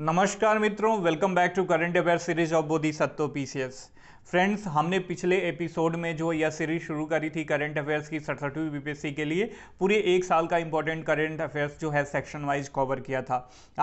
नमस्कार मित्रों welcome back to current affair series of Bodhisattva PCS friends हमने पिछले एपिसोड में जो यह सीरीज शुरू करी थी करंट अफेयर्स की सड़सठवीं बीपीएससी के लिए पूरे एक साल का इंपॉर्टेंट करंट अफेयर्स जो है सेक्शन वाइज कवर किया था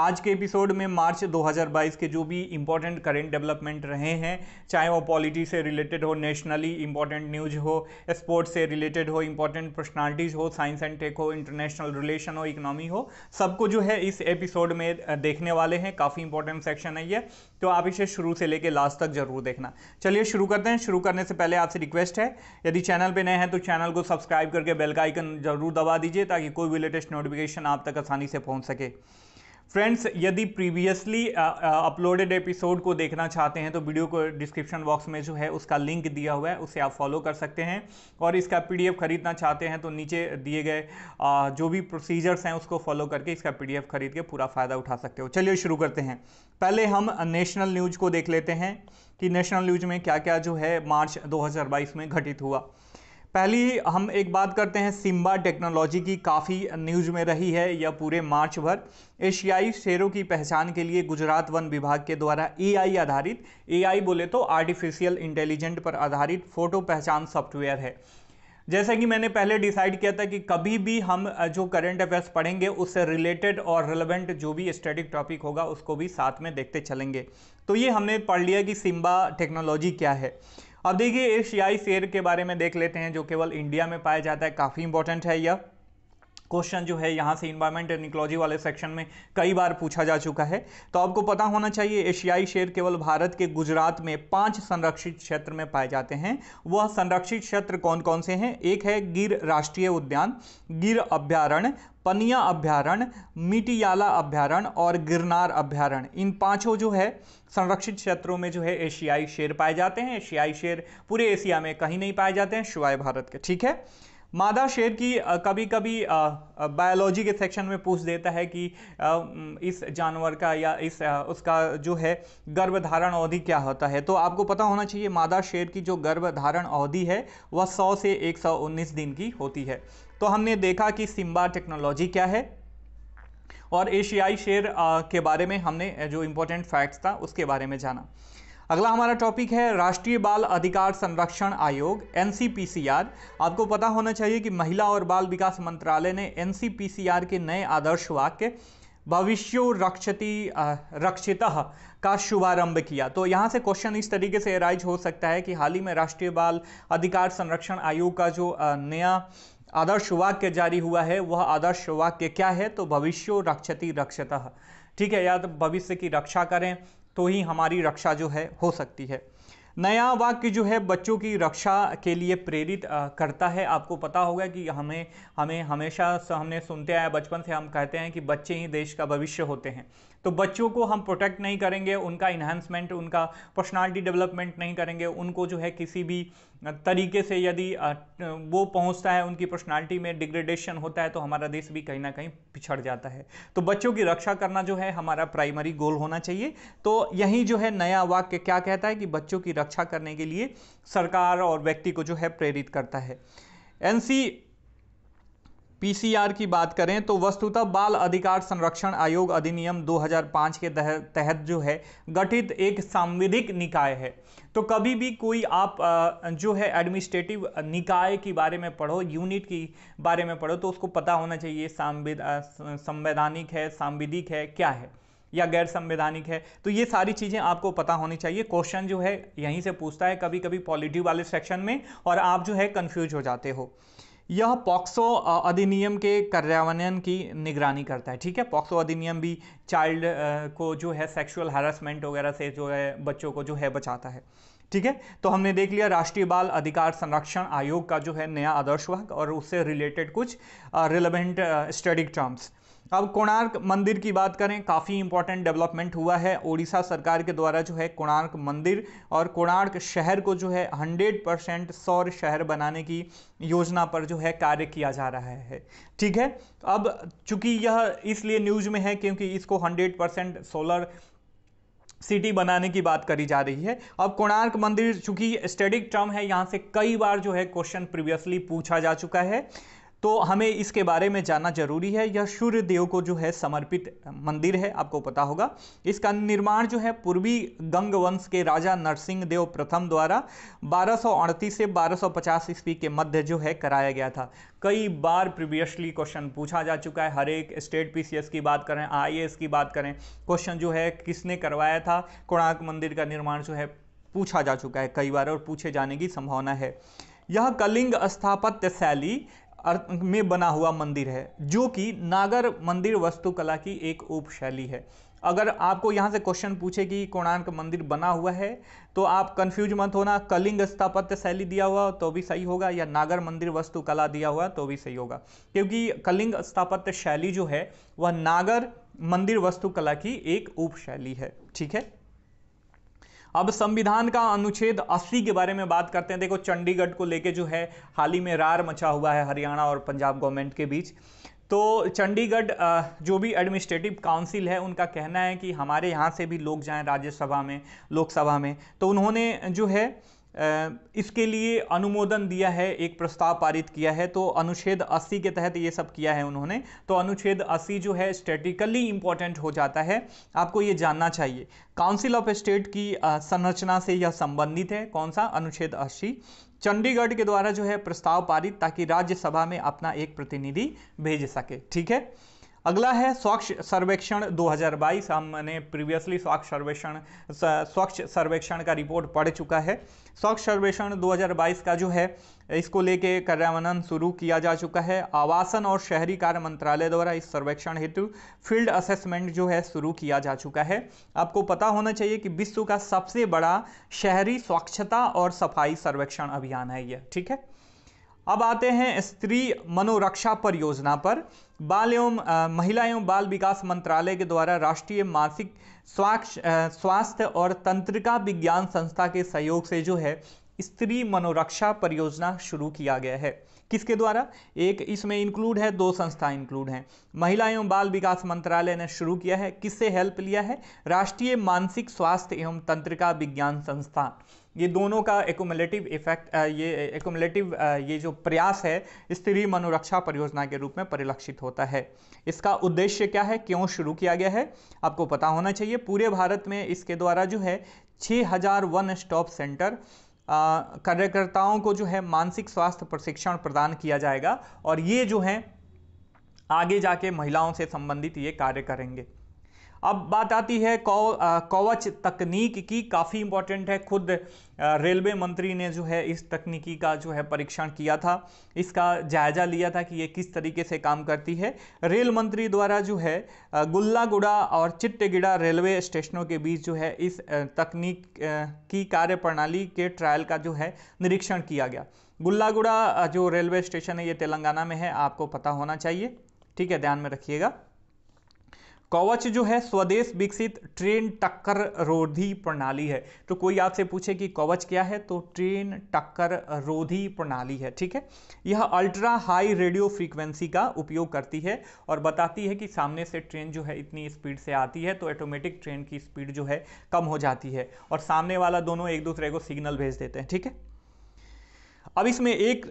आज के एपिसोड में मार्च 2022 के जो भी इंपॉर्टेंट करंट डेवलपमेंट रहे हैं चाहे वो पॉलिटी से रिलेटेड हो नेशनली इंपॉर्टेंट न्यूज हो स्पोर्ट्स से रिलेटेड हो इंपॉर्टेंट पर्सनैलिटीज़ हो साइंस एंड टेक हो इंटरनेशनल रिलेशन हो इकोनॉमी हो सबको जो है इस एपिसोड में देखने वाले हैं काफ़ी इंपॉर्टेंट सेक्शन है ये तो आप इसे शुरू से लेकर लास्ट तक जरूर देखना चलिए शुरू करते हैं शुरू करने से पहले आपसे रिक्वेस्ट है यदि चैनल पे नए हैं तो चैनल को सब्सक्राइब करके बेल का आइकन जरूर दबा दीजिए ताकि कोई भी लेटेस्ट नोटिफिकेशन आप तक आसानी से पहुंच सके फ्रेंड्स यदि प्रीवियसली अपलोडेड एपिसोड को देखना चाहते हैं तो वीडियो को डिस्क्रिप्शन बॉक्स में जो है उसका लिंक दिया हुआ है उसे आप फॉलो कर सकते हैं और इसका पीडीएफ खरीदना चाहते हैं तो नीचे दिए गए uh, जो भी प्रोसीजर्स हैं उसको फॉलो करके इसका पीडीएफ खरीद के पूरा फ़ायदा उठा सकते हो चलिए शुरू करते हैं पहले हम नेशनल न्यूज को देख लेते हैं कि नेशनल न्यूज में क्या क्या जो है मार्च दो में घटित हुआ पहली हम एक बात करते हैं सिम्बा टेक्नोलॉजी की काफ़ी न्यूज में रही है यह पूरे मार्च भर एशियाई शेरों की पहचान के लिए गुजरात वन विभाग के द्वारा एआई आधारित एआई बोले तो आर्टिफिशियल इंटेलिजेंट पर आधारित फोटो पहचान सॉफ्टवेयर है जैसा कि मैंने पहले डिसाइड किया था कि कभी भी हम जो करंट अफेयर्स पढ़ेंगे उससे रिलेटेड और रिलेवेंट जो भी स्टडिक टॉपिक होगा उसको भी साथ में देखते चलेंगे तो ये हमने पढ़ लिया कि सिम्बा टेक्नोलॉजी क्या है अब देखिए एशियाई शेर के बारे में देख लेते हैं जो केवल इंडिया में पाया जाता है काफ़ी इंपॉर्टेंट है यह क्वेश्चन जो है यहाँ से इन्वायरमेंट एंड इकोलॉजी वाले सेक्शन में कई बार पूछा जा चुका है तो आपको पता होना चाहिए एशियाई शेर केवल भारत के गुजरात में पांच संरक्षित क्षेत्र में पाए जाते हैं वह संरक्षित क्षेत्र कौन कौन से हैं एक है गिर राष्ट्रीय उद्यान गिर अभ्यारण्य पनिया अभ्यारण्य मिटियाला अभ्यारण्य और गिरनार अभ्यारण्य इन पांचों जो है संरक्षित क्षेत्रों में जो है एशियाई शेर पाए जाते हैं एशियाई शेर पूरे एशिया में कहीं नहीं पाए जाते हैं शिवाय भारत के ठीक है मादा शेर की कभी कभी बायोलॉजी के सेक्शन में पूछ देता है कि इस जानवर का या इस उसका जो है गर्भधारण अवधि क्या होता है तो आपको पता होना चाहिए मादा शेर की जो गर्भधारण अवधि है वह 100 से 119 दिन की होती है तो हमने देखा कि सिम्बा टेक्नोलॉजी क्या है और एशियाई शेयर के बारे में हमने जो इम्पोर्टेंट फैक्ट्स था उसके बारे में जाना अगला हमारा टॉपिक है राष्ट्रीय बाल अधिकार संरक्षण आयोग एन आपको पता होना चाहिए कि महिला और बाल विकास मंत्रालय ने एन के नए आदर्श वाक्य भविष्यो रक्षति रक्षित का शुभारंभ किया तो यहाँ से क्वेश्चन इस तरीके से एराइज हो सकता है कि हाल ही में राष्ट्रीय बाल अधिकार संरक्षण आयोग का जो नया आदर्श वाक्य जारी हुआ है वह आदर्श वाक्य क्या है तो भविष्यो रक्षति रक्षता ठीक है याद तो भविष्य की रक्षा करें तो ही हमारी रक्षा जो है हो सकती है नया वाक्य जो है बच्चों की रक्षा के लिए प्रेरित करता है आपको पता होगा कि हमें हमें हमेशा हमने सुनते आए बचपन से हम कहते हैं कि बच्चे ही देश का भविष्य होते हैं तो बच्चों को हम प्रोटेक्ट नहीं करेंगे उनका इन्हांसमेंट उनका पर्सनालिटी डेवलपमेंट नहीं करेंगे उनको जो है किसी भी तरीके से यदि वो पहुंचता है उनकी पर्सनालिटी में डिग्रेडेशन होता है तो हमारा देश भी कहीं ना कहीं पिछड़ जाता है तो बच्चों की रक्षा करना जो है हमारा प्राइमरी गोल होना चाहिए तो यही जो है नया वाक्य क्या कहता है कि बच्चों की रक्षा करने के लिए सरकार और व्यक्ति को जो है प्रेरित करता है एनसी पीसीआर की बात करें तो वस्तुतः बाल अधिकार संरक्षण आयोग अधिनियम 2005 के तहत जो है गठित एक सांविधिक निकाय है तो कभी भी कोई आप जो है एडमिनिस्ट्रेटिव निकाय के बारे में पढ़ो यूनिट की बारे में पढ़ो तो उसको पता होना चाहिए संवैधानिक है सांविधिक है क्या है या गैर संवैधानिक है तो ये सारी चीज़ें आपको पता होनी चाहिए क्वेश्चन जो है यहीं से पूछता है कभी कभी पॉलिटी वाले सेक्शन में और आप जो है कन्फ्यूज हो जाते हो यह पॉक्सो अधिनियम के कार्यान्वयन की निगरानी करता है ठीक है पॉक्सो अधिनियम भी चाइल्ड को जो है सेक्सुअल हैरेसमेंट वगैरह से जो है बच्चों को जो है बचाता है ठीक है तो हमने देख लिया राष्ट्रीय बाल अधिकार संरक्षण आयोग का जो है नया आदर्श वर्ग और उससे रिलेटेड कुछ रिलेवेंट स्टडी टर्म्स अब कोणार्क मंदिर की बात करें काफ़ी इंपॉर्टेंट डेवलपमेंट हुआ है ओडिशा सरकार के द्वारा जो है कोणार्क मंदिर और कोणार्क शहर को जो है 100 परसेंट सौर शहर बनाने की योजना पर जो है कार्य किया जा रहा है ठीक है अब चूंकि यह इसलिए न्यूज में है क्योंकि इसको 100 परसेंट सोलर सिटी बनाने की बात करी जा रही है अब कोणार्क मंदिर चूंकि स्टडिक टर्म है यहाँ से कई बार जो है क्वेश्चन प्रीवियसली पूछा जा चुका है तो हमें इसके बारे में जानना जरूरी है यह सूर्य देव को जो है समर्पित मंदिर है आपको पता होगा इसका निर्माण जो है पूर्वी गंग वंश के राजा नरसिंह देव प्रथम द्वारा बारह से 1250 ईस्वी के मध्य जो है कराया गया था कई बार प्रीवियसली क्वेश्चन पूछा जा चुका है हर एक स्टेट पीसीएस की बात करें आईएएस की बात करें क्वेश्चन जो है किसने करवाया था कोणार्क मंदिर का निर्माण जो है पूछा जा चुका है कई बार और पूछे जाने की संभावना है यह कलिंग स्थापत्य शैली में बना हुआ मंदिर है जो कि नागर मंदिर वस्तुकला की एक उपशैली है अगर आपको यहाँ से क्वेश्चन पूछे कि कोणार्क मंदिर बना हुआ है तो आप कंफ्यूज मत होना कलिंग स्थापत्य शैली दिया हुआ तो भी सही होगा या नागर मंदिर वस्तुकला दिया हुआ तो भी सही होगा क्योंकि कलिंग स्थापत्य शैली जो है वह नागर मंदिर वस्तुकला की एक उपशैली है ठीक है अब संविधान का अनुच्छेद 80 के बारे में बात करते हैं देखो चंडीगढ़ को लेके जो है हाल ही में रार मचा हुआ है हरियाणा और पंजाब गवर्नमेंट के बीच तो चंडीगढ़ जो भी एडमिनिस्ट्रेटिव काउंसिल है उनका कहना है कि हमारे यहाँ से भी लोग जाएं राज्यसभा में लोकसभा में तो उन्होंने जो है इसके लिए अनुमोदन दिया है एक प्रस्ताव पारित किया है तो अनुच्छेद 80 के तहत ये सब किया है उन्होंने तो अनुच्छेद 80 जो है स्टेटिकली इम्पॉर्टेंट हो जाता है आपको ये जानना चाहिए काउंसिल ऑफ स्टेट की संरचना से यह संबंधित है कौन सा अनुच्छेद 80 चंडीगढ़ के द्वारा जो है प्रस्ताव पारित ताकि राज्यसभा में अपना एक प्रतिनिधि भेज सके ठीक है अगला है स्वच्छ सर्वेक्षण 2022 हमने प्रीवियसली स्वच्छ सर्वेक्षण स्वच्छ सर्वेक्षण का रिपोर्ट पढ़ चुका है स्वच्छ सर्वेक्षण 2022 का जो है इसको लेके कार्यान्वयन शुरू किया जा चुका है आवासन और शहरी कार्य मंत्रालय द्वारा इस सर्वेक्षण हेतु फील्ड असेसमेंट जो है शुरू किया जा चुका है आपको पता होना चाहिए कि विश्व का सबसे बड़ा शहरी स्वच्छता और सफाई सर्वेक्षण अभियान है यह ठीक है अब आते हैं स्त्री मनोरक्षा परियोजना पर बाल एवं महिला एवं बाल विकास मंत्रालय के द्वारा राष्ट्रीय मासिक स्वास्थ्य और तंत्रिका विज्ञान संस्था के सहयोग से जो है स्त्री मनोरक्षा परियोजना शुरू किया गया है किसके द्वारा एक इसमें इंक्लूड है दो संस्था इंक्लूड हैं महिला एवं बाल विकास मंत्रालय ने शुरू किया है किससे हेल्प लिया है राष्ट्रीय मानसिक स्वास्थ्य एवं तंत्रिका विज्ञान संस्थान ये दोनों का एकोमलेटिव इफेक्ट ये एकोमलेटिव ये जो प्रयास है स्त्री मनोरक्षा परियोजना के रूप में परिलक्षित होता है इसका उद्देश्य क्या है क्यों शुरू किया गया है आपको पता होना चाहिए पूरे भारत में इसके द्वारा जो है छः हज़ार वन स्टॉप सेंटर कार्यकर्ताओं को जो है मानसिक स्वास्थ्य प्रशिक्षण प्रदान किया जाएगा और ये जो है आगे जाके महिलाओं से संबंधित ये कार्य करेंगे अब बात आती है कौ, कवच तकनीक की काफ़ी इंपॉर्टेंट है खुद रेलवे मंत्री ने जो है इस तकनीकी का जो है परीक्षण किया था इसका जायजा लिया था कि ये किस तरीके से काम करती है रेल मंत्री द्वारा जो है गुल्लागुड़ा और चिट्टेगिड़ा रेलवे स्टेशनों के बीच जो है इस तकनीक की कार्य प्रणाली के ट्रायल का जो है निरीक्षण किया गया गुल्लागुड़ा जो रेलवे स्टेशन है ये तेलंगाना में है आपको पता होना चाहिए ठीक है ध्यान में रखिएगा कवच जो है स्वदेश विकसित ट्रेन टक्कर रोधी प्रणाली है तो कोई आपसे पूछे कि कवच क्या है तो ट्रेन टक्कर रोधी प्रणाली है ठीक है यह अल्ट्रा हाई रेडियो फ्रीक्वेंसी का उपयोग करती है और बताती है कि सामने से ट्रेन जो है इतनी स्पीड से आती है तो ऑटोमेटिक ट्रेन की स्पीड जो है कम हो जाती है और सामने वाला दोनों एक दूसरे को सिग्नल भेज देते हैं ठीक है अब इसमें एक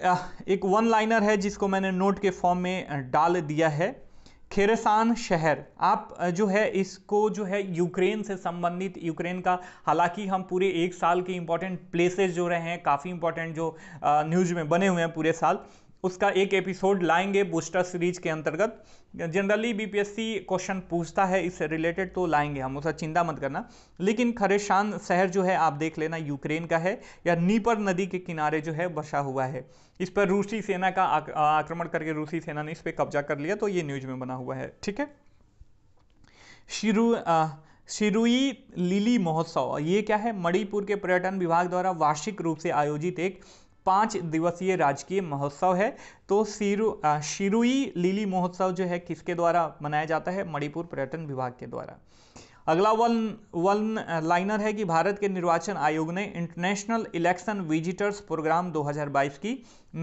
एक वन लाइनर है जिसको मैंने नोट के फॉर्म में डाल दिया है खेरसान शहर आप जो है इसको जो है यूक्रेन से संबंधित यूक्रेन का हालांकि हम पूरे एक साल के इंपॉर्टेंट प्लेसेस जो रहे हैं काफ़ी इंपॉर्टेंट जो न्यूज में बने हुए हैं पूरे साल उसका एक एपिसोड लाएंगे बूस्टर सीरीज के अंतर्गत जनरली बीपीएससी क्वेश्चन पूछता है इससे रिलेटेड तो लाएंगे हम उसका चिंता मत करना लेकिन खरेशान शहर जो है आप देख लेना यूक्रेन का है या नीपर नदी के किनारे जो है बसा हुआ है इस पर रूसी सेना का आक्रमण करके रूसी सेना ने इस पर कब्जा कर लिया तो ये न्यूज में बना हुआ है ठीक है शिरू शिरुई लिली महोत्सव ये क्या है मणिपुर के पर्यटन विभाग द्वारा वार्षिक रूप से आयोजित एक पाँच दिवसीय राजकीय महोत्सव है तो सिरु शिरुई लीली महोत्सव जो है किसके द्वारा मनाया जाता है मणिपुर पर्यटन विभाग के द्वारा अगला वन वन लाइनर है कि भारत के निर्वाचन आयोग ने इंटरनेशनल इलेक्शन विजिटर्स प्रोग्राम 2022 की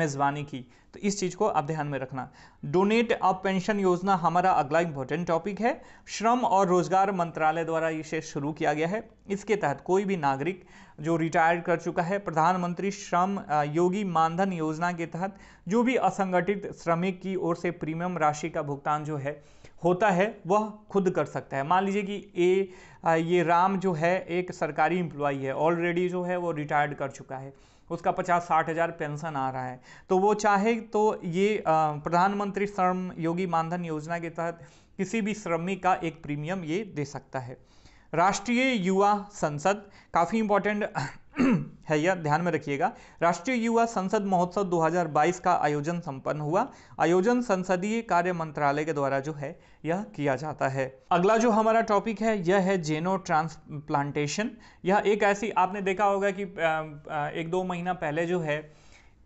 मेज़बानी की तो इस चीज़ को आप ध्यान में रखना डोनेट अ पेंशन योजना हमारा अगला इंपॉर्टेंट टॉपिक है श्रम और रोजगार मंत्रालय द्वारा इसे शुरू किया गया है इसके तहत कोई भी नागरिक जो रिटायर्ड कर चुका है प्रधानमंत्री श्रम uh, योगी मानधन योजना के तहत जो भी असंगठित श्रमिक की ओर से प्रीमियम राशि का भुगतान जो है होता है वह खुद कर सकता है मान लीजिए कि ए ये राम जो है एक सरकारी इम्प्लॉई है ऑलरेडी जो है वो रिटायर्ड कर चुका है उसका पचास साठ हज़ार पेंशन आ रहा है तो वो चाहे तो ये प्रधानमंत्री श्रम योगी मानधन योजना के तहत किसी भी श्रमिक का एक प्रीमियम ये दे सकता है राष्ट्रीय युवा संसद काफ़ी इंपॉर्टेंट है यह ध्यान में रखिएगा राष्ट्रीय युवा संसद महोत्सव 2022 का आयोजन संपन्न हुआ आयोजन संसदीय कार्य मंत्रालय के द्वारा जो है यह किया जाता है अगला जो हमारा टॉपिक है यह है जेनो ट्रांसप्लांटेशन यह एक ऐसी आपने देखा होगा कि एक दो महीना पहले जो है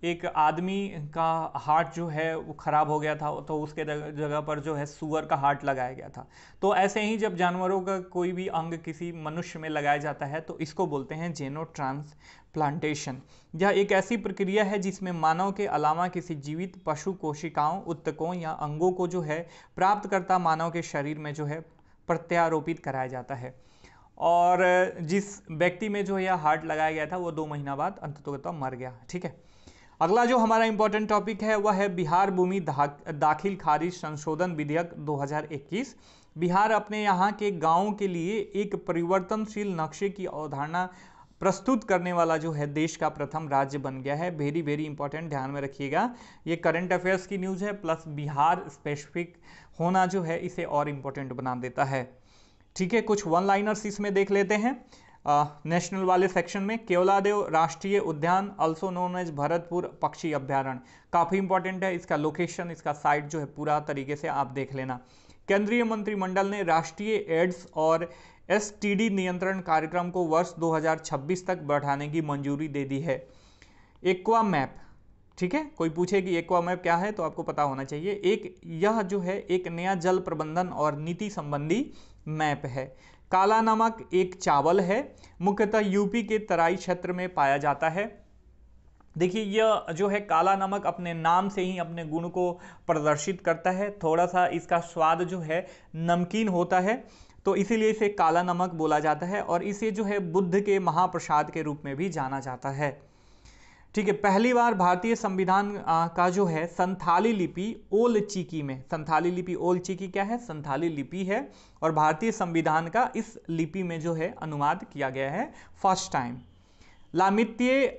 एक आदमी का हार्ट जो है वो ख़राब हो गया था तो उसके जगह पर जो है सुअर का हार्ट लगाया गया था तो ऐसे ही जब जानवरों का कोई भी अंग किसी मनुष्य में लगाया जाता है तो इसको बोलते हैं जेनो ट्रांसप्लांटेशन यह एक ऐसी प्रक्रिया है जिसमें मानव के अलावा किसी जीवित पशु कोशिकाओं उत्तकों या अंगों को जो है प्राप्तकर्ता मानव के शरीर में जो है प्रत्यारोपित कराया जाता है और जिस व्यक्ति में जो यह हार्ट लगाया गया था वो दो महीना बाद अंततः मर गया ठीक है अगला जो हमारा इंपॉर्टेंट टॉपिक है वह है बिहार भूमि दाखिल खारिज संशोधन विधेयक 2021 बिहार अपने यहाँ के गाँव के लिए एक परिवर्तनशील नक्शे की अवधारणा प्रस्तुत करने वाला जो है देश का प्रथम राज्य बन गया है वेरी वेरी इंपॉर्टेंट ध्यान में रखिएगा ये करंट अफेयर्स की न्यूज़ है प्लस बिहार स्पेसिफिक होना जो है इसे और इम्पोर्टेंट बना देता है ठीक है कुछ वन लाइनर्स इसमें देख लेते हैं नेशनल वाले सेक्शन में केवलादेव राष्ट्रीय उद्यान अल्सो नोन एज भरतपुर पक्षी अभ्यारण काफ़ी इंपॉर्टेंट है इसका लोकेशन इसका साइट जो है पूरा तरीके से आप देख लेना केंद्रीय मंत्रिमंडल ने राष्ट्रीय एड्स और एसटीडी नियंत्रण कार्यक्रम को वर्ष 2026 तक बढ़ाने की मंजूरी दे दी है एक्वा मैप ठीक है कोई पूछे कि एक्वा मैप क्या है तो आपको पता होना चाहिए एक यह जो है एक नया जल प्रबंधन और नीति संबंधी मैप है काला नमक एक चावल है मुख्यतः यूपी के तराई क्षेत्र में पाया जाता है देखिए यह जो है काला नमक अपने नाम से ही अपने गुण को प्रदर्शित करता है थोड़ा सा इसका स्वाद जो है नमकीन होता है तो इसीलिए इसे काला नमक बोला जाता है और इसे जो है बुद्ध के महाप्रसाद के रूप में भी जाना जाता है ठीक है पहली बार भारतीय संविधान का जो है संथाली लिपि ओल चिकी में संथाली लिपि ओल चिकी क्या है संथाली लिपि है और भारतीय संविधान का इस लिपि में जो है अनुवाद किया गया है first time Lamitiye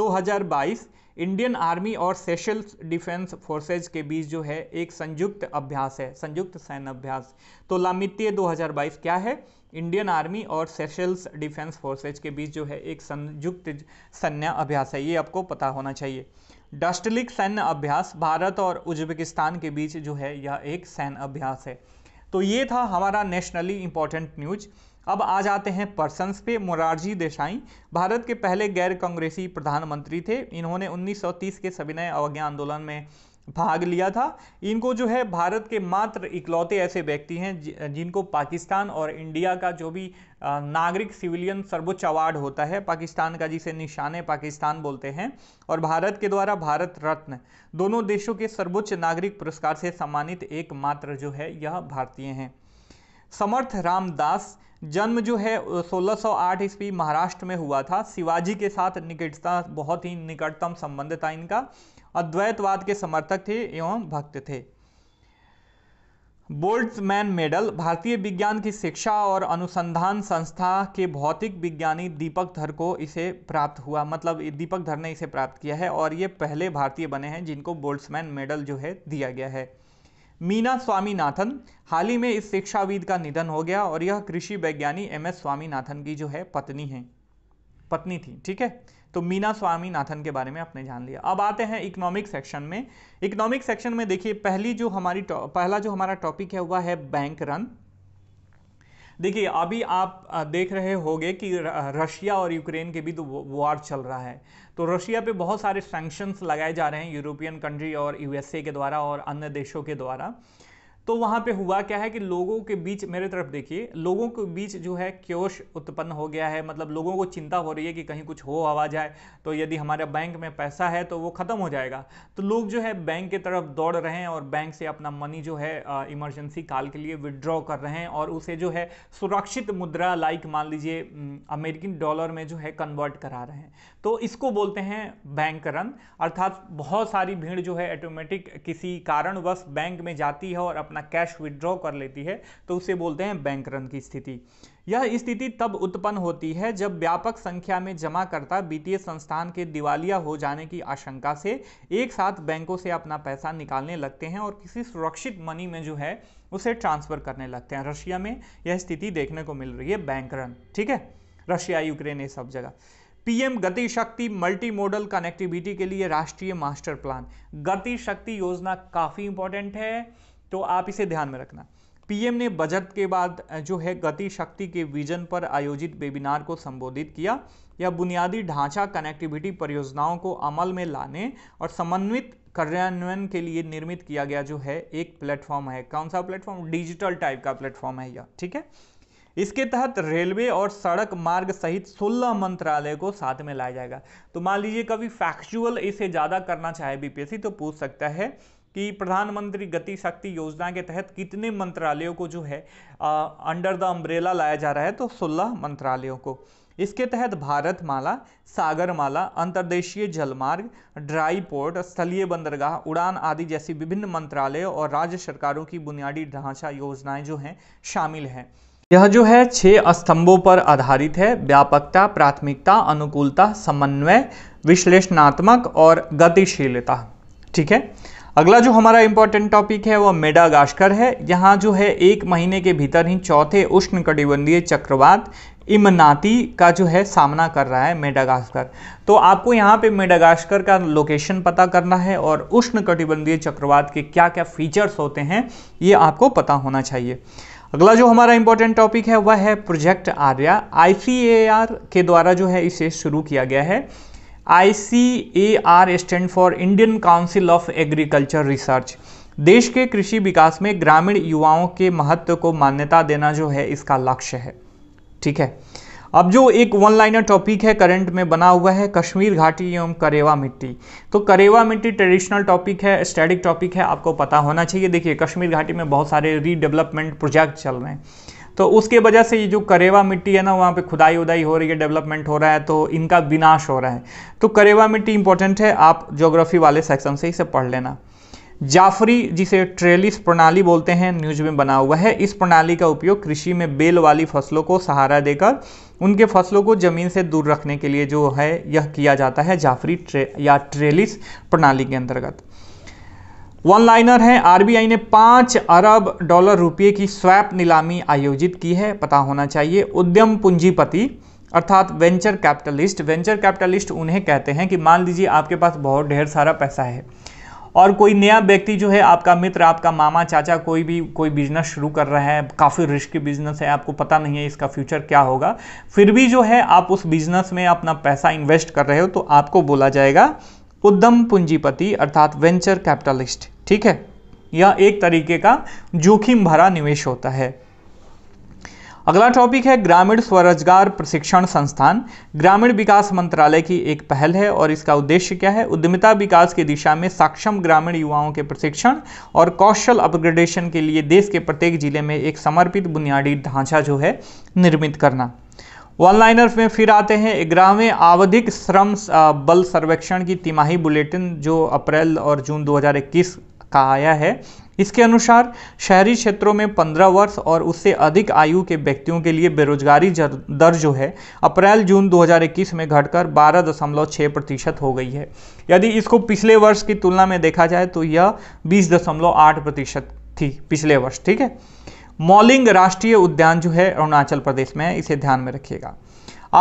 2022 Indian army और सेशल्स डिफेंस फोर्सेज के बीच जो है एक संयुक्त अभ्यास है संयुक्त सैन्य अभ्यास तो लामित्य दो क्या है इंडियन आर्मी और सेशल्स डिफेंस फोर्सेज के बीच जो है एक संयुक्त सैन्य अभ्यास है ये आपको पता होना चाहिए डस्टलिक सैन्य अभ्यास भारत और उज्बेकिस्तान के बीच जो है यह एक सैन्य अभ्यास है तो ये था हमारा नेशनली इंपॉर्टेंट न्यूज अब आ जाते हैं पर्सनस पे मोरारजी देसाई भारत के पहले गैर कांग्रेसी प्रधानमंत्री थे इन्होंने 1930 के सविनय अवज्ञा आंदोलन में भाग लिया था इनको जो है भारत के मात्र इकलौते ऐसे व्यक्ति हैं जिनको पाकिस्तान और इंडिया का जो भी नागरिक सिविलियन सर्वोच्च अवार्ड होता है पाकिस्तान का जिसे निशाने पाकिस्तान बोलते हैं और भारत के द्वारा भारत रत्न दोनों देशों के सर्वोच्च नागरिक पुरस्कार से सम्मानित एकमात्र जो है यह भारतीय हैं समर्थ रामदास जन्म जो है 1608 ईस्वी महाराष्ट्र में हुआ था शिवाजी के साथ निकटता बहुत ही निकटतम संबंध था इनका अद्वैतवाद के समर्थक थे एवं भक्त थे बोल्टमैन मेडल भारतीय विज्ञान की शिक्षा और अनुसंधान संस्था के भौतिक विज्ञानी दीपक धर को इसे प्राप्त हुआ मतलब दीपक धर ने इसे प्राप्त किया है और ये पहले भारतीय बने हैं जिनको बोल्ट्समैन मेडल जो है दिया गया है मीना स्वामीनाथन हाल ही में इस शिक्षाविद का निधन हो गया और यह कृषि वैज्ञानिक एम एस स्वामीनाथन की जो है पत्नी हैं पत्नी थी ठीक है तो मीना स्वामी नाथन के बारे में आपने जान लिया अब आते हैं इकोनॉमिक सेक्शन में इकोनॉमिक सेक्शन में देखिए पहली जो हमारी पहला जो हमारा टॉपिक है वह है बैंक रन देखिए अभी आप देख रहे होंगे कि रशिया और यूक्रेन के बीच वॉर चल रहा है तो रशिया पे बहुत सारे सैंक्शंस लगाए जा रहे हैं यूरोपियन कंट्री और यूएसए के द्वारा और अन्य देशों के द्वारा तो वहाँ पे हुआ क्या है कि लोगों के बीच मेरे तरफ देखिए लोगों के बीच जो है क्योश उत्पन्न हो गया है मतलब लोगों को चिंता हो रही है कि कहीं कुछ हो आवाज आए तो यदि हमारे बैंक में पैसा है तो वो ख़त्म हो जाएगा तो लोग जो है बैंक की तरफ दौड़ रहे हैं और बैंक से अपना मनी जो है इमरजेंसी काल के लिए विड्रॉ कर रहे हैं और उसे जो है सुरक्षित मुद्रा लाइक मान लीजिए अमेरिकन डॉलर में जो है कन्वर्ट करा रहे हैं तो इसको बोलते हैं बैंक रन अर्थात बहुत सारी भीड़ जो है ऑटोमेटिक किसी कारणवश बैंक में जाती है और अपना कैश विड्रॉ कर लेती है तो उसे बोलते हैं बैंक रन की स्थिति यह स्थिति तब उत्पन्न होती है जब व्यापक संख्या में जमा करता वित्तीय संस्थान के दिवालिया हो जाने की आशंका से एक साथ बैंकों से अपना पैसा निकालने लगते हैं और किसी सुरक्षित मनी में जो है उसे ट्रांसफर करने लगते हैं रशिया में यह स्थिति देखने को मिल रही है बैंक रन ठीक है रशिया यूक्रेन ये सब जगह पीएम गति शक्ति मल्टी मॉडल कनेक्टिविटी के लिए राष्ट्रीय मास्टर प्लान गति शक्ति योजना काफ़ी इंपॉर्टेंट है तो आप इसे ध्यान में रखना पीएम ने बजट के बाद जो है गति शक्ति के विजन पर आयोजित वेबिनार को संबोधित किया यह बुनियादी ढांचा कनेक्टिविटी परियोजनाओं को अमल में लाने और समन्वित कार्यान्वयन के लिए निर्मित किया गया जो है एक प्लेटफॉर्म है कौन सा प्लेटफॉर्म डिजिटल टाइप का प्लेटफॉर्म है यह ठीक है इसके तहत रेलवे और सड़क मार्ग सहित 16 मंत्रालय को साथ में लाया जाएगा तो मान लीजिए कभी फैक्चुअल इसे ज़्यादा करना चाहे बीपीएससी तो पूछ सकता है कि प्रधानमंत्री गति शक्ति योजना के तहत कितने मंत्रालयों को जो है आ, अंडर द अम्ब्रेला लाया जा रहा है तो सोलह मंत्रालयों को इसके तहत भारत माला सागर माला अंतर्देशीय जलमार्ग ड्राई पोर्ट स्थलीय बंदरगाह उड़ान आदि जैसी विभिन्न मंत्रालय और राज्य सरकारों की बुनियादी ढांचा योजनाएं जो हैं शामिल हैं यह जो है छह स्तंभों पर आधारित है व्यापकता प्राथमिकता अनुकूलता समन्वय विश्लेषणात्मक और गतिशीलता ठीक है अगला जो हमारा इंपॉर्टेंट टॉपिक है वह मेडागास्कर है यहाँ जो है एक महीने के भीतर ही चौथे उष्ण कटिबंधीय चक्रवात इमनाती का जो है सामना कर रहा है मेडागास्कर तो आपको यहाँ पे मेडागास्कर का लोकेशन पता करना है और उष्ण कटिबंधीय चक्रवात के क्या क्या फीचर्स होते हैं ये आपको पता होना चाहिए अगला जो हमारा इंपॉर्टेंट टॉपिक है वह है प्रोजेक्ट आर्या आई के द्वारा जो है इसे शुरू किया गया है I C A R stand for Indian Council of Agriculture Research देश के कृषि विकास में ग्रामीण युवाओं के महत्व को मान्यता देना जो है इसका लक्ष्य है ठीक है अब जो एक वन लाइनर टॉपिक है करंट में बना हुआ है कश्मीर घाटी एवं करेवा मिट्टी तो करेवा मिट्टी ट्रेडिशनल टॉपिक है स्टैटिक टॉपिक है आपको पता होना चाहिए देखिए कश्मीर घाटी में बहुत सारे रीडेवलपमेंट प्रोजेक्ट चल रहे हैं तो उसके वजह से ये जो करेवा मिट्टी है ना वहाँ पे खुदाई उदाई हो रही है डेवलपमेंट हो रहा है तो इनका विनाश हो रहा है तो करेवा मिट्टी इंपॉर्टेंट है आप ज्योग्राफी वाले सेक्शन से इसे पढ़ लेना जाफरी जिसे ट्रेलिस प्रणाली बोलते हैं न्यूज में बना हुआ है इस प्रणाली का उपयोग कृषि में बेल वाली फसलों को सहारा देकर उनके फसलों को ज़मीन से दूर रखने के लिए जो है यह किया जाता है जाफरी ट्रे या ट्रेलिस प्रणाली के अंतर्गत वन लाइनर है आरबीआई ने पाँच अरब डॉलर रुपये की स्वैप नीलामी आयोजित की है पता होना चाहिए उद्यम पूंजीपति अर्थात वेंचर कैपिटलिस्ट वेंचर कैपिटलिस्ट उन्हें कहते हैं कि मान लीजिए आपके पास बहुत ढेर सारा पैसा है और कोई नया व्यक्ति जो है आपका मित्र आपका मामा चाचा कोई भी कोई बिजनेस शुरू कर रहा है काफ़ी रिस्क बिजनेस है आपको पता नहीं है इसका फ्यूचर क्या होगा फिर भी जो है आप उस बिजनेस में अपना पैसा इन्वेस्ट कर रहे हो तो आपको बोला जाएगा उद्यम पूंजीपति अर्थात वेंचर कैपिटलिस्ट ठीक है यह एक तरीके का जोखिम भरा निवेश होता है अगला टॉपिक है ग्रामीण स्वरोजगार प्रशिक्षण संस्थान ग्रामीण विकास मंत्रालय की एक पहल है और इसका उद्देश्य क्या है उद्यमिता विकास की दिशा में सक्षम ग्रामीण युवाओं के प्रशिक्षण और कौशल अपग्रेडेशन के लिए देश के प्रत्येक जिले में एक समर्पित बुनियादी ढांचा जो है निर्मित करना वन में फिर आते हैं ग्रामीण आवधिक श्रम बल सर्वेक्षण की तिमाही बुलेटिन जो अप्रैल और जून दो का आया है इसके अनुसार शहरी क्षेत्रों में 15 वर्ष और उससे अधिक आयु के व्यक्तियों के लिए बेरोजगारी दर जो है अप्रैल जून 2021 में घटकर 12.6 प्रतिशत हो गई है यदि इसको पिछले वर्ष की तुलना में देखा जाए तो यह 20.8 प्रतिशत थी पिछले वर्ष ठीक है मॉलिंग राष्ट्रीय उद्यान जो है अरुणाचल प्रदेश में है इसे ध्यान में रखिएगा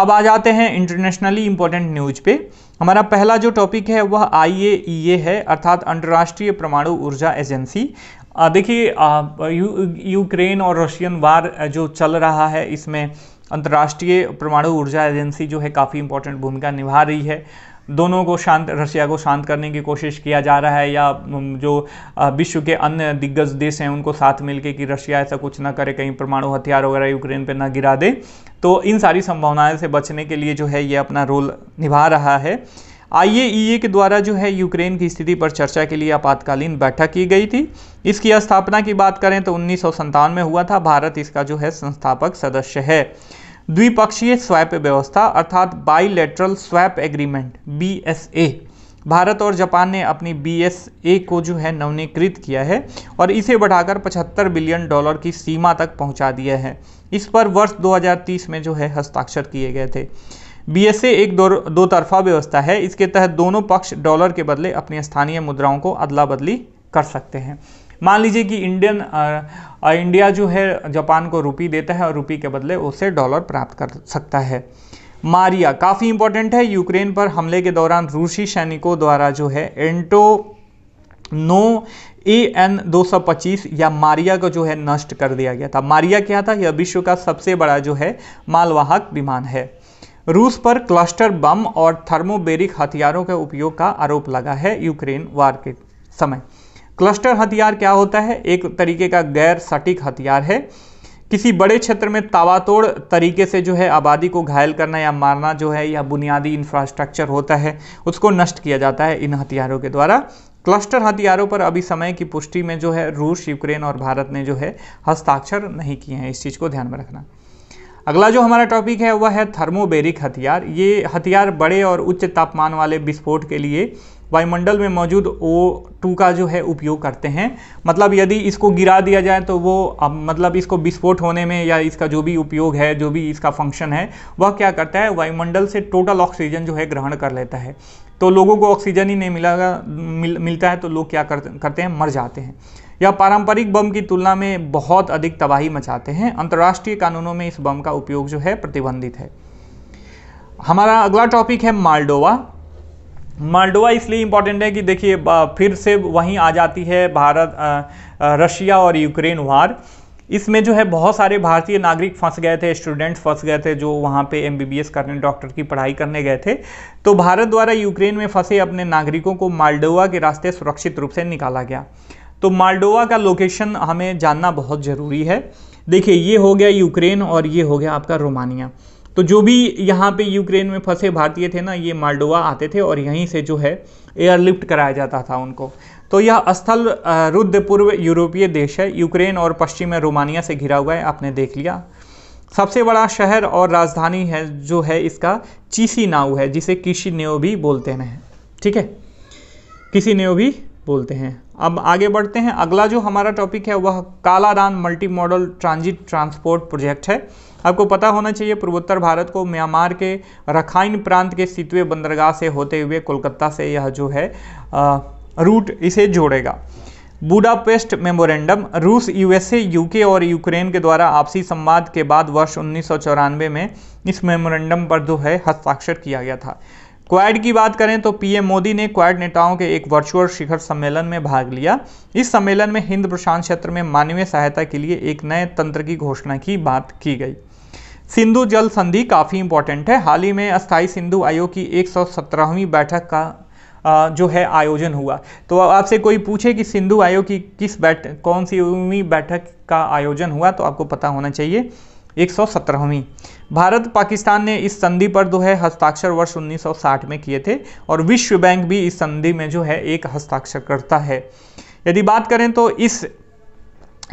अब आ जाते हैं इंटरनेशनली इंपॉर्टेंट न्यूज पे हमारा पहला जो टॉपिक है वह आई e है अर्थात अंतर्राष्ट्रीय परमाणु ऊर्जा एजेंसी देखिए यू, यूक्रेन और रशियन वार जो चल रहा है इसमें अंतर्राष्ट्रीय परमाणु ऊर्जा एजेंसी जो है काफ़ी इंपॉर्टेंट भूमिका निभा रही है दोनों को शांत रशिया को शांत करने की कोशिश किया जा रहा है या जो विश्व के अन्य दिग्गज देश हैं उनको साथ मिलकर कि रशिया ऐसा कुछ ना करे कहीं परमाणु हथियार वगैरह यूक्रेन पर ना गिरा दे तो इन सारी संभावनाएं से बचने के लिए जो है ये अपना रोल निभा रहा है आईएईए के द्वारा जो है यूक्रेन की स्थिति पर चर्चा के लिए आपातकालीन बैठक की गई थी इसकी स्थापना की बात करें तो उन्नीस में हुआ था भारत इसका जो है संस्थापक सदस्य है द्विपक्षीय स्वैप व्यवस्था अर्थात बाईलेटरल स्वैप एग्रीमेंट बी भारत और जापान ने अपनी बी को जो है नवनीकृत किया है और इसे बढ़ाकर 75 बिलियन डॉलर की सीमा तक पहुंचा दिया है इस पर वर्ष 2030 में जो है हस्ताक्षर किए गए थे बी एक दो, दो तरफा व्यवस्था है इसके तहत दोनों पक्ष डॉलर के बदले अपनी स्थानीय मुद्राओं को अदला बदली कर सकते हैं मान लीजिए कि इंडियन आ, इंडिया जो है जापान को रुपी देता है और रुपी के बदले उसे डॉलर प्राप्त कर सकता है मारिया काफ़ी इंपॉर्टेंट है यूक्रेन पर हमले के दौरान रूसी सैनिकों द्वारा जो है एंटो नो ए एन दो या मारिया को जो है नष्ट कर दिया गया था मारिया क्या था यह विश्व का सबसे बड़ा जो है मालवाहक विमान है रूस पर क्लस्टर बम और थर्मोबेरिक हथियारों के उपयोग का आरोप लगा है यूक्रेन वार के समय क्लस्टर हथियार क्या होता है एक तरीके का गैर सटीक हथियार है किसी बड़े क्षेत्र में तावातोड़ तरीके से जो है आबादी को घायल करना या मारना जो है या बुनियादी इंफ्रास्ट्रक्चर होता है उसको नष्ट किया जाता है इन हथियारों के द्वारा क्लस्टर हथियारों पर अभी समय की पुष्टि में जो है रूस यूक्रेन और भारत ने जो है हस्ताक्षर नहीं किए हैं इस चीज़ को ध्यान में रखना अगला जो हमारा टॉपिक है वह है थर्मोबेरिक हथियार ये हथियार बड़े और उच्च तापमान वाले विस्फोट के लिए वायुमंडल में मौजूद ओ टू का जो है उपयोग करते हैं मतलब यदि इसको गिरा दिया जाए तो वो अब मतलब इसको विस्फोट होने में या इसका जो भी उपयोग है जो भी इसका फंक्शन है वह क्या करता है वायुमंडल से टोटल ऑक्सीजन जो है ग्रहण कर लेता है तो लोगों को ऑक्सीजन ही नहीं मिला मिल, मिलता है तो लोग क्या कर, करते हैं मर जाते हैं यह पारंपरिक बम की तुलना में बहुत अधिक तबाही मचाते हैं अंतर्राष्ट्रीय कानूनों में इस बम का उपयोग जो है प्रतिबंधित है हमारा अगला टॉपिक है माल्डोवा माल्डोवा इसलिए इम्पॉर्टेंट है कि देखिए फिर से वहीं आ जाती है भारत रशिया और यूक्रेन वार इसमें जो है बहुत सारे भारतीय नागरिक फंस गए थे स्टूडेंट्स फंस गए थे जो वहाँ पे एमबीबीएस करने डॉक्टर की पढ़ाई करने गए थे तो भारत द्वारा यूक्रेन में फंसे अपने नागरिकों को माल्डोवा के रास्ते सुरक्षित रूप से निकाला गया तो माल्डोवा का लोकेशन हमें जानना बहुत ज़रूरी है देखिए ये हो गया यूक्रेन और ये हो गया आपका रोमानिया तो जो भी यहाँ पे यूक्रेन में फंसे भारतीय थे ना ये माल्डोवा आते थे और यहीं से जो है एयरलिफ्ट कराया जाता था उनको तो यह स्थल रुद्रपूर्व पूर्व यूरोपीय देश है यूक्रेन और पश्चिम में रोमानिया से घिरा हुआ है आपने देख लिया सबसे बड़ा शहर और राजधानी है जो है इसका चीसी नाव है जिसे किसी भी बोलते हैं ठीक है किसी भी बोलते हैं अब आगे बढ़ते हैं अगला जो हमारा टॉपिक है वह Kaladan multi modal transit transport project है आपको पता होना चाहिए पूर्वोत्तर भारत को म्यांमार के रखाइन प्रांत के सितवे बंदरगाह से होते हुए कोलकाता से यह जो है आ, रूट इसे जोड़ेगा बुडापेस्ट मेमोरेंडम रूस यूएसए यूके और यूक्रेन के द्वारा आपसी संवाद के बाद वर्ष उन्नीस में इस मेमोरेंडम पर जो है हस्ताक्षर किया गया था क्वाड की बात करें तो पीएम मोदी ने क्वाड नेताओं के एक वर्चुअल शिखर सम्मेलन में भाग लिया इस सम्मेलन में हिंद प्रशांत क्षेत्र में मानवीय सहायता के लिए एक नए तंत्र की घोषणा की बात की गई सिंधु जल संधि काफ़ी इंपॉर्टेंट है हाल ही में अस्थायी सिंधु आयोग की एक बैठक का जो है आयोजन हुआ तो आपसे कोई पूछे कि सिंधु आयोग की किस बैठ कौन सी बैठक का आयोजन हुआ तो आपको पता होना चाहिए एक भारत पाकिस्तान ने इस संधि पर जो है हस्ताक्षर वर्ष 1960 में किए थे और विश्व बैंक भी इस संधि में जो है एक हस्ताक्षर करता है यदि बात करें तो इस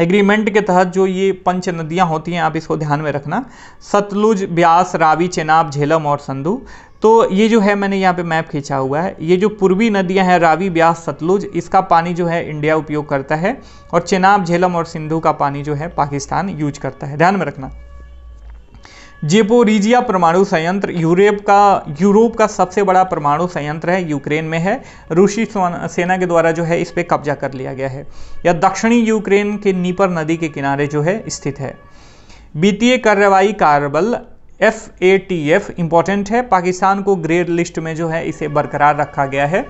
एग्रीमेंट के तहत जो ये पंच नदियाँ होती हैं आप इसको ध्यान में रखना सतलुज ब्यास रावी चेनाब झेलम और संधु तो ये जो है मैंने यहाँ पे मैप खींचा हुआ है ये जो पूर्वी नदियाँ हैं रावी ब्यास सतलुज इसका पानी जो है इंडिया उपयोग करता है और चेनाब झेलम और सिंधु का पानी जो है पाकिस्तान यूज करता है ध्यान में रखना जेपोरीजिया परमाणु संयंत्र यूरोप का यूरोप का सबसे बड़ा परमाणु संयंत्र है यूक्रेन में है रूसी सेना के द्वारा जो है इस पर कब्जा कर लिया गया है यह दक्षिणी यूक्रेन के नीपर नदी के किनारे जो है स्थित है बीतीय कार्रवाई कार्यबल F A T F important है पाकिस्तान को ग्रेड लिस्ट में जो है इसे बरकरार रखा गया है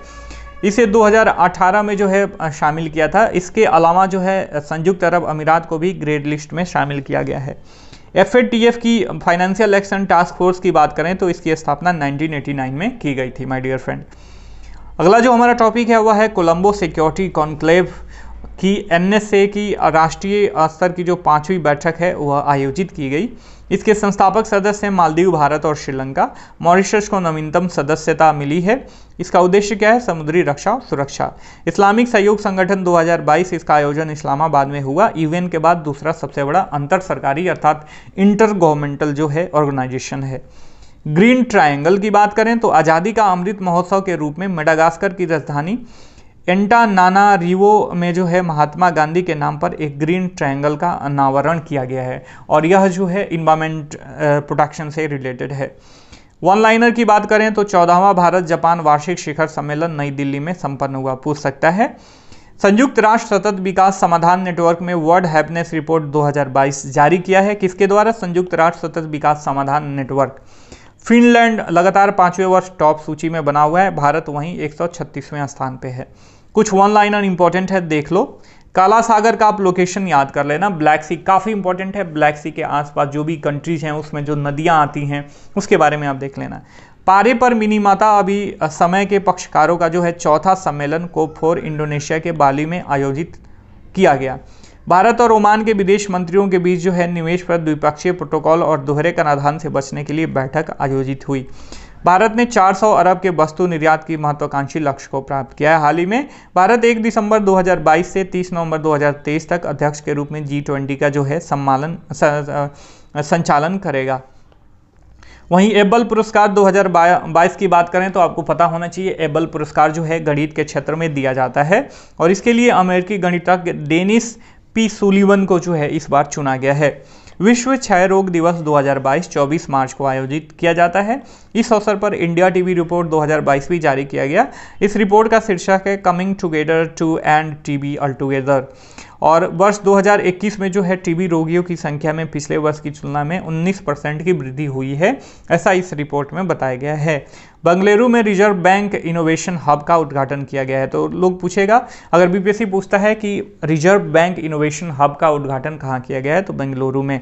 इसे 2018 में जो है शामिल किया था इसके अलावा जो है संयुक्त अरब अमीरात को भी ग्रेड लिस्ट में शामिल किया गया है एफ की फाइनेंशियल एक्शन टास्क फोर्स की बात करें तो इसकी स्थापना 1989 में की गई थी माय डियर फ्रेंड अगला जो हमारा टॉपिक है वह है कोलंबो सिक्योरिटी कॉन्क्लेव की एन की राष्ट्रीय स्तर की जो पांचवी बैठक है वह आयोजित की गई इसके संस्थापक सदस्य हैं मालदीव भारत और श्रीलंका मॉरिशस को नवीनतम सदस्यता मिली है इसका उद्देश्य क्या है समुद्री रक्षा और सुरक्षा इस्लामिक सहयोग संगठन 2022 इसका आयोजन इस्लामाबाद में हुआ यूएन के बाद दूसरा सबसे बड़ा अंतर सरकारी अर्थात इंटर गवर्नमेंटल जो है ऑर्गेनाइजेशन है ग्रीन ट्राइंगल की बात करें तो आज़ादी का अमृत महोत्सव के रूप में मेडागास्कर की राजधानी एंटा नाना रिवो में जो है महात्मा गांधी के नाम पर एक ग्रीन ट्रायंगल का अनावरण किया गया है और यह जो है इन्वामेंट प्रोटेक्शन से रिलेटेड है वन लाइनर की बात करें तो चौदहवा भारत जापान वार्षिक शिखर सम्मेलन नई दिल्ली में संपन्न हुआ पूछ सकता है संयुक्त राष्ट्र सतत विकास समाधान नेटवर्क में वर्ल्ड हैप्पीनेस रिपोर्ट 2022 जारी किया है किसके द्वारा संयुक्त राष्ट्र सतत विकास समाधान नेटवर्क फिनलैंड लगातार पांचवें वर्ष टॉप सूची में बना हुआ है भारत वहीं 136वें स्थान पे है कुछ वन लाइनर इंपॉर्टेंट है देख लो काला सागर का आप लोकेशन याद कर लेना ब्लैक सी काफ़ी इंपॉर्टेंट है ब्लैक सी के आसपास जो भी कंट्रीज हैं उसमें जो नदियाँ आती हैं उसके बारे में आप देख लेना पारे पर मिनी माता अभी समय के पक्षकारों का जो है चौथा सम्मेलन को फोर इंडोनेशिया के बाली में आयोजित किया गया भारत और ओमान के विदेश मंत्रियों के बीच जो है निवेश पर द्विपक्षीय प्रोटोकॉल और दोहरे कनाधान से बचने के लिए बैठक आयोजित हुई भारत ने 400 अरब के वस्तु निर्यात की महत्वाकांक्षी लक्ष्य को प्राप्त किया है हाल ही में भारत 1 दिसंबर 2022 से 30 नवंबर 2023 तक अध्यक्ष के रूप में जी ट्वेंटी का जो है सम्मान संचालन करेगा वहीं एबल पुरस्कार 2022 की बात करें तो आपको पता होना चाहिए एबल पुरस्कार जो है गणित के क्षेत्र में दिया जाता है और इसके लिए अमेरिकी गणितज्ञ डेनिस पी सुलिवन को जो है इस बार चुना गया है विश्व क्षय रोग दिवस 2022 24 मार्च को आयोजित किया जाता है इस अवसर पर इंडिया टीवी रिपोर्ट 2022 भी जारी किया गया इस रिपोर्ट का शीर्षक है coming together to end TB all together और वर्ष 2021 में जो है टीबी रोगियों की संख्या में पिछले वर्ष की तुलना में 19 परसेंट की वृद्धि हुई है ऐसा इस रिपोर्ट में बताया गया है बंगलुरु में रिजर्व बैंक इनोवेशन हब का उद्घाटन किया गया है तो लोग पूछेगा अगर बीपीएससी पूछता है कि रिजर्व बैंक इनोवेशन हब का उद्घाटन कहां किया गया है तो बेंगलुरु में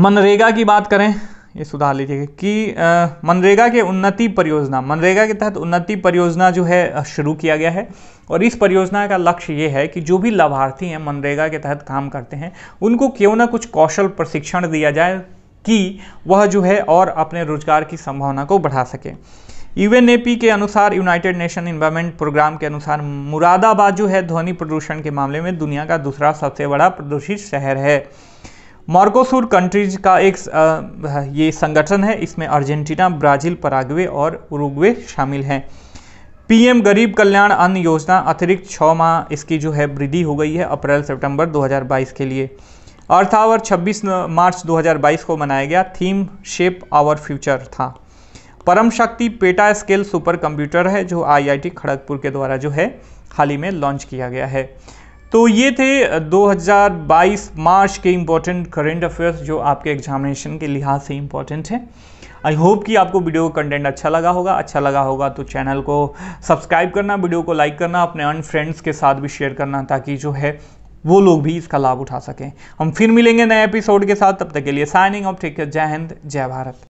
मनरेगा की बात करें ये सुधार लीजिए कि आ, मनरेगा के उन्नति परियोजना मनरेगा के तहत उन्नति परियोजना जो है शुरू किया गया है और इस परियोजना का लक्ष्य ये है कि जो भी लाभार्थी हैं मनरेगा के तहत काम करते हैं उनको क्यों ना कुछ कौशल प्रशिक्षण दिया जाए कि वह जो है और अपने रोजगार की संभावना को बढ़ा सके यूएनएपी के अनुसार यूनाइटेड नेशन इन्वायरमेंट प्रोग्राम के अनुसार मुरादाबाद जो है ध्वनि प्रदूषण के मामले में दुनिया का दूसरा सबसे बड़ा प्रदूषित शहर है मार्कोसूर कंट्रीज का एक ये संगठन है इसमें अर्जेंटीना ब्राज़ील पराग्वे और उरुग्वे शामिल हैं पीएम गरीब कल्याण अन्न योजना अतिरिक्त छः माह इसकी जो है वृद्धि हो गई है अप्रैल सितंबर 2022 के लिए अर्थ आवर 26 मार्च 2022 को मनाया गया थीम शेप आवर फ्यूचर था परम शक्ति पेटा स्केल सुपर कंप्यूटर है जो आईआईटी खड़गपुर के द्वारा जो है हाल ही में लॉन्च किया गया है तो ये थे 2022 मार्च के इम्पॉर्टेंट करेंट अफेयर्स जो आपके एग्जामिनेशन के लिहाज से इम्पॉर्टेंट है आई होप कि आपको वीडियो का कंटेंट अच्छा लगा होगा अच्छा लगा होगा तो चैनल को सब्सक्राइब करना वीडियो को लाइक करना अपने अन फ्रेंड्स के साथ भी शेयर करना ताकि जो है वो लोग भी इसका लाभ उठा सकें हम फिर मिलेंगे नए एपिसोड के साथ तब तक के लिए साइनिंग ऑफ है जय हिंद जय भारत